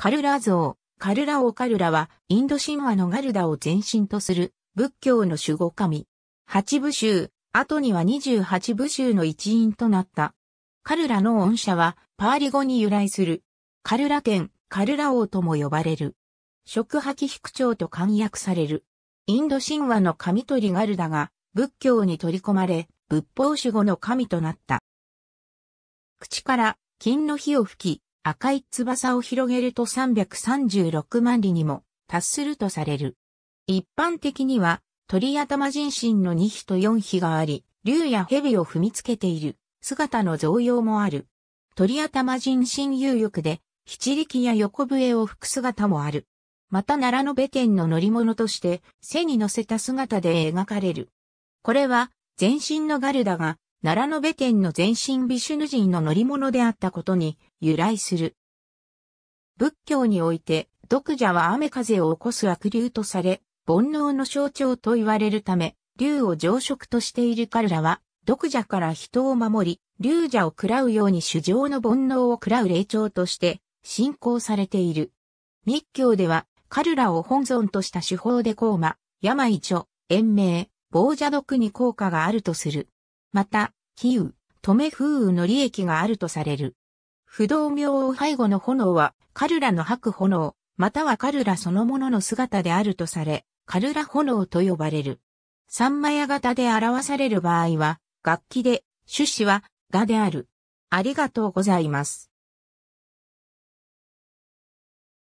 カルラ像、カルラ王カルラは、インド神話のガルダを前身とする、仏教の守護神。八部衆、後には二十八部衆の一員となった。カルラの恩赦は、パーリ語に由来する。カルラ県、カルラ王とも呼ばれる。食破棄副長と簡約される。インド神話の神鳥ガルダが、仏教に取り込まれ、仏法守護の神となった。口から、金の火を吹き、赤い翼を広げると336万里にも達するとされる。一般的には鳥頭人身の2匹と4匹があり、竜や蛇を踏みつけている姿の増用もある。鳥頭人身有力で、七力や横笛を吹く姿もある。また奈良のベテンの乗り物として背に乗せた姿で描かれる。これは全身のガルダが奈良の部天の前身ビシュヌ人の乗り物であったことに由来する。仏教において、毒蛇は雨風を起こす悪竜とされ、煩悩の象徴と言われるため、竜を常食としている彼らは、毒蛇から人を守り、竜蛇を喰らうように主情の煩悩を喰らう霊長として信仰されている。密教では、彼らを本尊とした手法で高馬、病女、延命、防蛇毒に効果があるとする。また、比喩、止め風雨の利益があるとされる。不動明王背後の炎は、カルラの吐く炎、またはカルラそのものの姿であるとされ、カルラ炎と呼ばれる。三枚型で表される場合は、楽器で、種子は、がである。ありがとうございます。